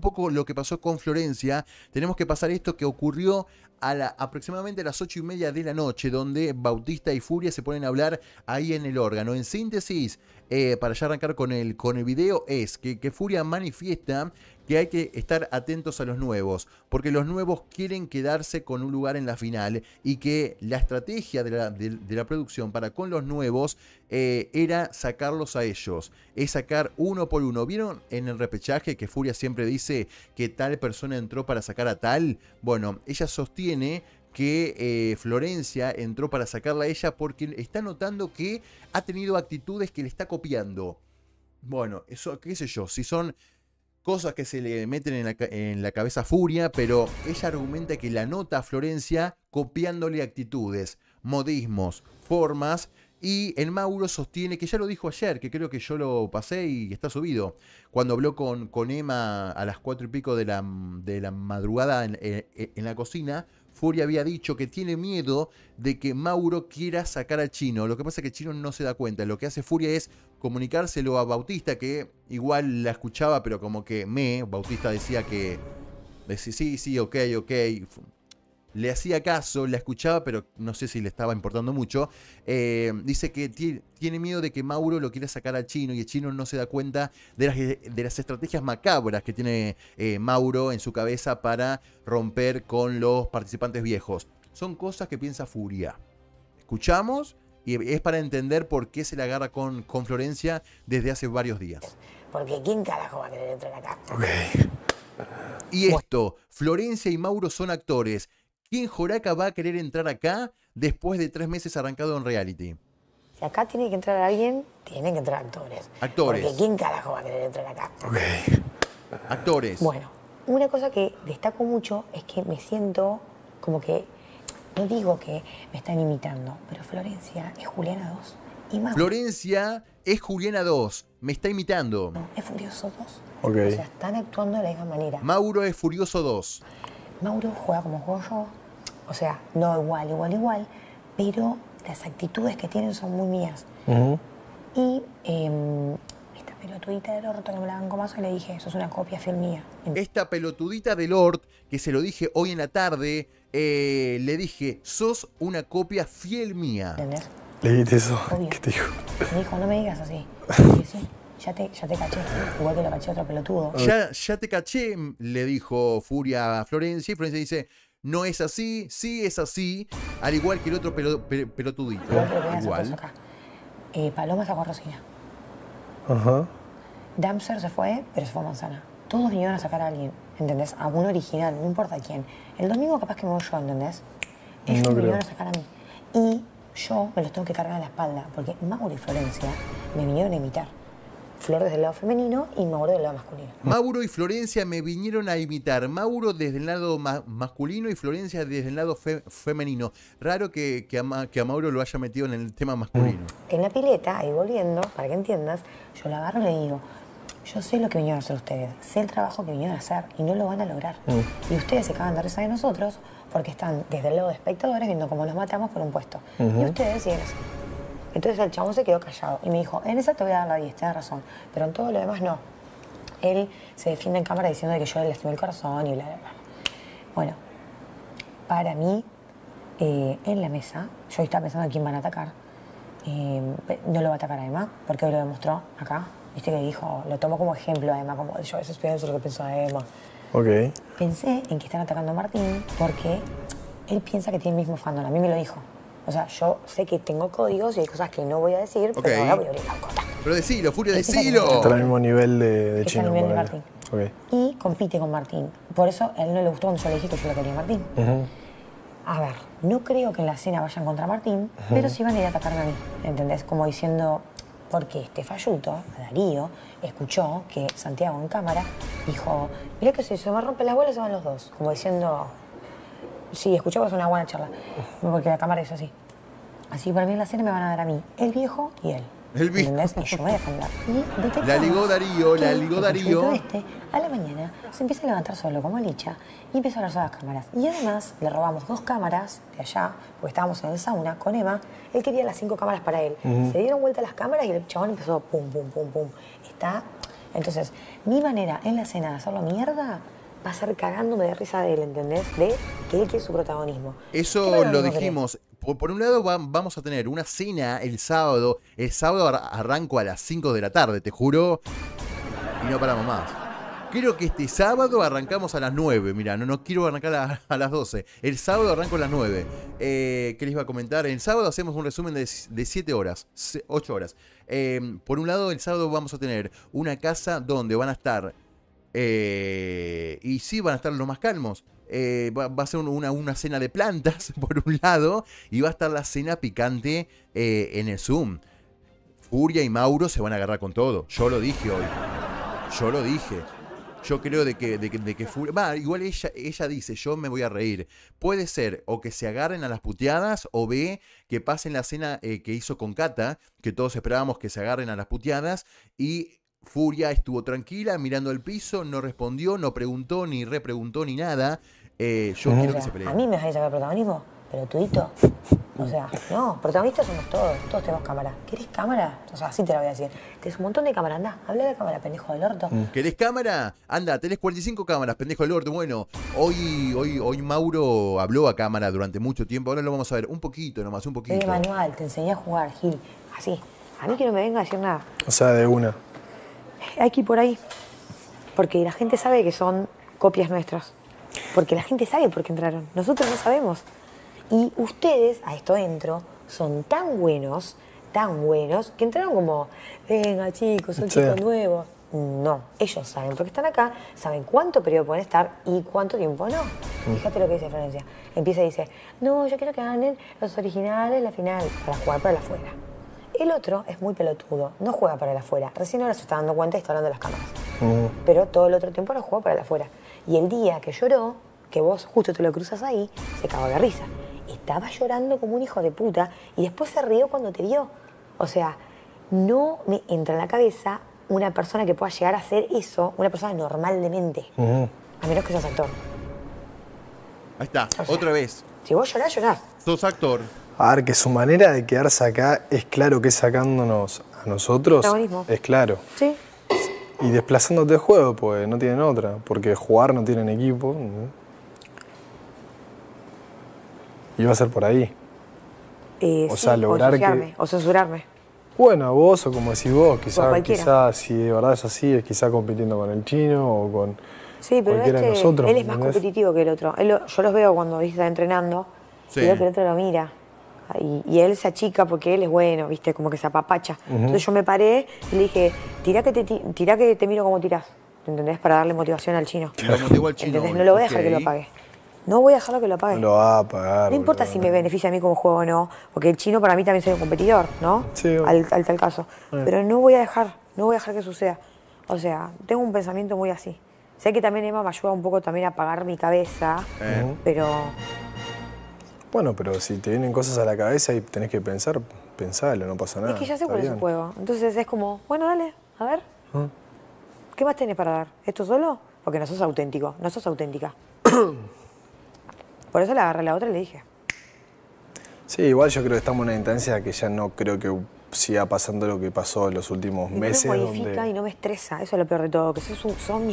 poco lo que pasó con Florencia, tenemos que pasar esto que ocurrió a la, aproximadamente a las ocho y media de la noche, donde Bautista y Furia se ponen a hablar ahí en el órgano. En síntesis, eh, para ya arrancar con el, con el video, es que, que Furia manifiesta que hay que estar atentos a los nuevos, porque los nuevos quieren quedarse con un lugar en la final y que la estrategia de la, producción para con los nuevos eh, era sacarlos a ellos, es sacar uno por uno. ¿Vieron en el repechaje que Furia siempre dice que tal persona entró para sacar a tal? Bueno, ella sostiene que eh, Florencia entró para sacarla a ella porque está notando que ha tenido actitudes que le está copiando. Bueno, eso qué sé yo, si son cosas que se le meten en la, cabeza Furia, pero ella argumenta que la nota a Florencia copiándole actitudes, modismos, formas y el Mauro sostiene, que ya lo dijo ayer, que creo que yo lo pasé y está subido, cuando habló con, con Emma a las cuatro y pico de la, de la madrugada en, eh, eh, la cocina, Furia había dicho que tiene miedo de que Mauro quiera sacar a Chino. Lo que pasa es que Chino no se da cuenta. Lo que hace Furia es comunicárselo a Bautista, que igual la escuchaba, pero como que me, Bautista decía que... sí, sí, ok, ok le hacía caso, la escuchaba, pero no sé si le estaba importando mucho. Eh, dice que tiene miedo de que Mauro lo quiera sacar a Chino y el Chino no se da cuenta de las, estrategias macabras que tiene eh, Mauro en su cabeza para romper con los participantes viejos. Son cosas que piensa Furia. Escuchamos y es para entender por qué se le agarra con, con Florencia desde hace varios días. Porque ¿quién carajo va a querer entrar acá? Okay. Y esto, Florencia y Mauro son actores ¿Quién Joraca va a querer entrar acá después de tres meses arrancado en reality? Si acá tiene que entrar alguien, tienen que entrar actores. Actores. Porque ¿quién carajo va a querer entrar acá? Ok. Actores. Bueno, una cosa que destaco mucho es que me siento como que, no digo que me están imitando, pero Florencia es Juliana 2. Y más. Florencia es Juliana 2, me está imitando. No, es Furioso 2. Ok. O sea, están actuando de la misma manera. Mauro es Furioso 2. Mauro juega como juego o sea, no igual, igual, igual, pero las actitudes que tienen son muy mías. Y em, esta pelotudita de Lord, que me la dan le dije, sos una copia fiel mía. Esta pelotudita de Lord, que se lo dije hoy en la tarde, eh, le dije, sos una copia fiel mía. ¿Entendés? Le dije eso. ¿Qué te dijo? Me dijo, no me digas así. sí, ya te, ya te caché, igual que lo caché otro pelotudo. Ya, ya te caché, le dijo Furia a Florencia, y Florencia dice, no es así, sí es así, al igual que el otro pelo, pelotudito. igual. Eh, Paloma sacó a Rosina. Ajá. Damser se fue, pero se fue a Manzana. Todos vinieron a sacar a alguien, ¿entendés? A un original, no importa quién. El domingo capaz que me voy yo, ¿entendés? vinieron a sacar a mí. Y yo me los tengo que cargar a la espalda, porque Mauro y Florencia me vinieron a imitar. Flor desde el lado femenino y Mauro del lado masculino. Mauro y Florencia me vinieron a imitar. Mauro desde el lado masculino y Florencia desde el lado femenino. Raro que, que, a Mauro lo haya metido en el tema masculino. Mm. En la pileta, ahí volviendo, para que entiendas, yo la agarro y le digo, yo sé lo que vinieron a hacer ustedes, sé el trabajo que vinieron a hacer y no lo van a lograr. Mm. Y ustedes se acaban de risa de nosotros porque están desde el lado de espectadores viendo cómo los matamos por un puesto. Y ustedes siguen así. Entonces el chabón se quedó callado y me dijo, en esa te voy a dar la 10, tienes razón, pero en todo lo demás no. Él se defiende en cámara diciendo que yo le lastimé el corazón y bla, bla, bla. Bueno, para mí, eh, en la mesa, yo estaba pensando a quién van a atacar. Eh, no lo va a atacar a Emma, porque hoy lo demostró acá. Viste que dijo, lo tomo como ejemplo a Emma, como yo a veces pienso lo que pensó a Emma. Pensé en que están atacando a Martín porque él piensa que tiene el mismo fandom. A mí me lo dijo. O sea, yo sé que tengo códigos y hay cosas que no voy a decir, pero ahora voy a abrir la cota. Pero decilo, Furia, decilo. Está al mismo nivel de, de Está al mismo nivel de Martín. Y compite con Martín. Por eso a él no le gustó cuando yo le dije que yo quería Martín. A ver, no creo que en la cena vayan contra Martín, pero sí van a ir a atacarme a mí. ¿Entendés? Como diciendo, porque este falluto, Darío, escuchó que Santiago en cámara dijo, mirá que si se me rompe las bolas se van los dos. Como diciendo, Sí, escuchabas una buena charla, porque la cámara es así. Así para mí en la cena me van a dar a mí, el viejo y él. El viejo. Y yo voy a defender. la ligó Darío, la ligó Darío. Este, a la mañana se empieza a levantar solo como licha y empieza a abrazar las cámaras. Y además le robamos dos cámaras de allá, porque estábamos en el sauna con Emma. Él quería las cinco cámaras para él. Se dieron vuelta las cámaras y el chabón empezó pum, pum, pum, pum. Está. Entonces, mi manera en la cena de hacerlo mierda va a ser cagándome de risa de él, ¿entendés? De que él quiere su protagonismo. Eso lo dijimos. Por, un lado, vamos a tener una cena el sábado. El sábado arranco a las 5 de la tarde, te juro. Y no paramos más. Creo que este sábado arrancamos a las 9. Mira, no, no quiero arrancar a, las 12. El sábado arranco a las 9. Eh, ¿Qué les iba a comentar? El sábado hacemos un resumen de, 7 horas, 8 horas. Eh, por un lado, el sábado vamos a tener una casa donde van a estar eh, y sí, van a estar los más calmos. Eh, va, a ser una, una, cena de plantas, por un lado, y va a estar la cena picante eh, en el Zoom. Furia y Mauro se van a agarrar con todo. Yo lo dije hoy. Yo lo dije. Yo creo de que, de, que, Furia... igual ella, ella dice, yo me voy a reír. Puede ser o que se agarren a las puteadas o ve que pasen la cena que hizo con Cata, que todos esperábamos que se agarren a las puteadas y Furia estuvo tranquila, mirando al piso, no respondió, no preguntó, ni repreguntó, ni nada. Eh, yo quiero que se pelee. A mí me vas a sacar protagonismo, pero tuito. O sea, no, protagonistas somos todos, todos tenemos cámara. ¿Querés cámara? O sea, así te lo voy a decir. Tienes un montón de cámara, anda, habla de cámara, pendejo del orto. Mm. ¿Querés cámara? Anda, tenés 45 cámaras, pendejo del orto. Bueno, hoy, hoy, hoy Mauro habló a cámara durante mucho tiempo, ahora lo vamos a ver un poquito nomás, un poquito. manual, te enseñé a jugar, Gil, así. A mí que no me venga a decir nada. O sea, de una. Aquí por ahí. Porque la gente sabe que son copias nuestras. Porque la gente sabe por qué entraron. Nosotros no sabemos. Y ustedes, a esto entro, son tan buenos, tan buenos, que entraron como, venga chicos, son chico chicos nuevos. No, ellos saben porque están acá, saben cuánto periodo pueden estar y cuánto tiempo no. Mm. Fíjate lo que dice Florencia. Empieza y dice, no, yo quiero que ganen los originales la final para jugar para afuera. El otro es muy pelotudo, no juega para el afuera. Recién ahora se está dando cuenta y está hablando de las cámaras. Mm. Pero todo el otro tiempo no juega para el afuera. Y el día que lloró, que vos justo te lo cruzas ahí, se cagó la risa. Estaba llorando como un hijo de puta y después se rió cuando te vio. O sea, no me entra en la cabeza una persona que pueda llegar a hacer eso, una persona normal de mente. Mm. A menos que seas actor. Ahí está, otra vez. Si vos llorás, llorás. Sos actor. A ver, que su manera de quedarse acá es claro que es sacándonos a nosotros. Es claro. Sí. Y desplazándote de juego, pues no tienen otra. Porque jugar no tienen equipo. Y va a ser por ahí. Eh, o sea, lograr que... O censurarme. Bueno, vos o como decís vos, quizás quizá, si de verdad es así, es quizá compitiendo con el chino o con sí, pero Él es más competitivo que el otro. yo los veo cuando está entrenando sí. y que el otro lo mira. Y, él se achica porque él es bueno, ¿viste? Como que se apapacha. Entonces yo me paré y le dije, tirá que te, que te miro como tirás. ¿Entendés? Para darle motivación al chino. No lo voy a dejar que lo apague. No voy a dejarlo que lo apague. lo va a pagar. No importa si me beneficia a mí como juego o no, porque el chino para mí también soy un competidor, ¿no? Sí. Al, tal caso. Pero no voy a dejar, no voy a dejar que suceda. O sea, tengo un pensamiento muy así. Sé que también Emma me ayuda un poco también a apagar mi cabeza, eh. pero bueno, pero si te vienen cosas a la cabeza y tenés que pensar, pensalo, no pasa nada. Es que ya sé cuál es el juego. Entonces es como, bueno, dale, a ver. ¿Mm? ¿Qué más tenés para dar? ¿Esto solo? Porque no sos auténtico, no sos auténtica. Por eso le agarré la otra y le dije. Sí, igual yo creo que estamos en una instancia que ya no creo que siga pasando lo que pasó en los últimos meses. No me modifica y no me estresa, eso es lo peor de todo, que sos un zombie.